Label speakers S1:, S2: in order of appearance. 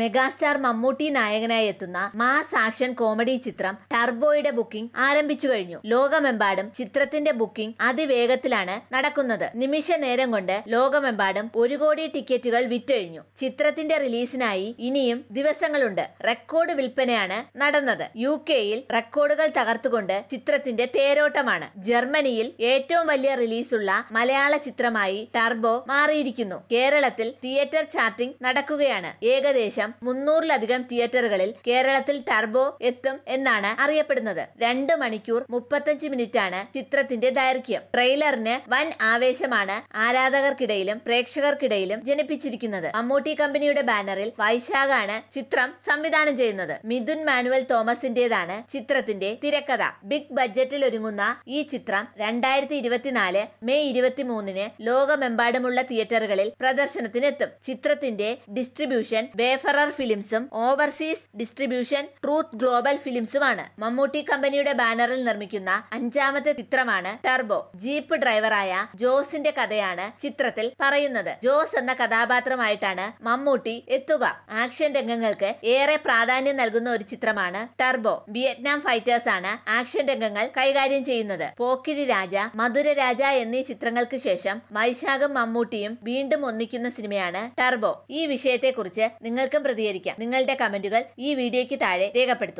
S1: megastar Mammootty നായകനായി എത്തുന്ന mass action comedy ചിത്രം ടർബോയുടെ ബുക്കിംഗ് ആരംഭിച്ചു കഴിഞ്ഞു ലോകമെമ്പാടും ചിത്രത്തിന്റെ ബുക്കിംഗ് അതിവേഗത്തിലാണ് നടക്കുന്നത് നിമിഷ നേരം കൊണ്ട് ലോകമെമ്പാടും ഒരു കോടി ടിക്കറ്റുകൾ വിറ്റഴിഞ്ഞു ചിത്രത്തിന്റെ റിലീസിനായി ഇനിയും ദിവസങ്ങളുണ്ട് റെക്കോർഡ് വിൽപ്പനയാണ് നടന്നത് യു കെയിൽ റെക്കോർഡുകൾ തകർത്തുകൊണ്ട് ചിത്രത്തിന്റെ തേരോട്ടമാണ് ജർമ്മനിയിൽ ഏറ്റവും വലിയ റിലീസുള്ള മലയാള ചിത്രമായി ടർബോ മാറിയിരിക്കുന്നു കേരളത്തിൽ തിയേറ്റർ ചാർട്ടിംഗ് നടക്കുകയാണ് ഏകദേശം ഏകദേശം മുന്നൂറിലധികം തിയേറ്ററുകളിൽ കേരളത്തിൽ ടർബോ എത്തും എന്നാണ് അറിയപ്പെടുന്നത് രണ്ട് മണിക്കൂർ മുപ്പത്തഞ്ച് ആണ് ചിത്രത്തിന്റെ ദൈർഘ്യം ട്രെയിലറിന് വൻ ആവേശമാണ് ആരാധകർക്കിടയിലും പ്രേക്ഷകർക്കിടയിലും ജനിപ്പിച്ചിരിക്കുന്നത് മമ്മൂട്ടി കമ്പനിയുടെ ബാനറിൽ വൈശാഖാണ് ചിത്രം സംവിധാനം ചെയ്യുന്നത് മിഥുൻ മാനുവൽ തോമസിന്റേതാണ് ചിത്രത്തിന്റെ തിരക്കഥ ബിഗ് ബഡ്ജറ്റിൽ ഒരുങ്ങുന്ന ഈ ചിത്രം രണ്ടായിരത്തി ഇരുപത്തിനാല് മെയ് ഇരുപത്തിമൂന്നിന് ലോകമെമ്പാടുമുള്ള തിയേറ്ററുകളിൽ പ്രദർശനത്തിനെത്തും ചിത്രത്തിന്റെ ഡിസ്ട്രിബ്യൂഷൻ വേഫർ ഫെറർ ഫിലിംസും ഓവർസീസ് ഡിസ്ട്രിബ്യൂഷൻ ട്രൂത്ത് ഗ്ലോബൽ ഫിലിംസുമാണ് മമ്മൂട്ടി കമ്പനിയുടെ ബാനറിൽ നിർമ്മിക്കുന്ന അഞ്ചാമത്തെ ചിത്രമാണ് ടർബോ ജീപ്പ് ഡ്രൈവറായ ജോസിന്റെ കഥയാണ് ചിത്രത്തിൽ പറയുന്നത് ജോസ് എന്ന കഥാപാത്രമായിട്ടാണ് മമ്മൂട്ടി എത്തുക ആക്ഷൻ രംഗങ്ങൾക്ക് ഏറെ പ്രാധാന്യം നൽകുന്ന ഒരു ചിത്രമാണ് ടർബോ വിയറ്റ്നാം ഫൈറ്റേഴ്സ് ആണ് ആക്ഷൻ രംഗങ്ങൾ കൈകാര്യം ചെയ്യുന്നത് പോക്കിരി രാജ മധുര രാജ എന്നീ ചിത്രങ്ങൾക്ക് ശേഷം വൈശാഖും മമ്മൂട്ടിയും വീണ്ടും ഒന്നിക്കുന്ന സിനിമയാണ് ടർബോ ഈ വിഷയത്തെക്കുറിച്ച് നിങ്ങൾ നിങ്ങൾക്കും പ്രതികരിക്കാം നിങ്ങളുടെ കമന്റുകൾ ഈ വീഡിയോയ്ക്ക് താഴെ രേഖപ്പെടുത്തും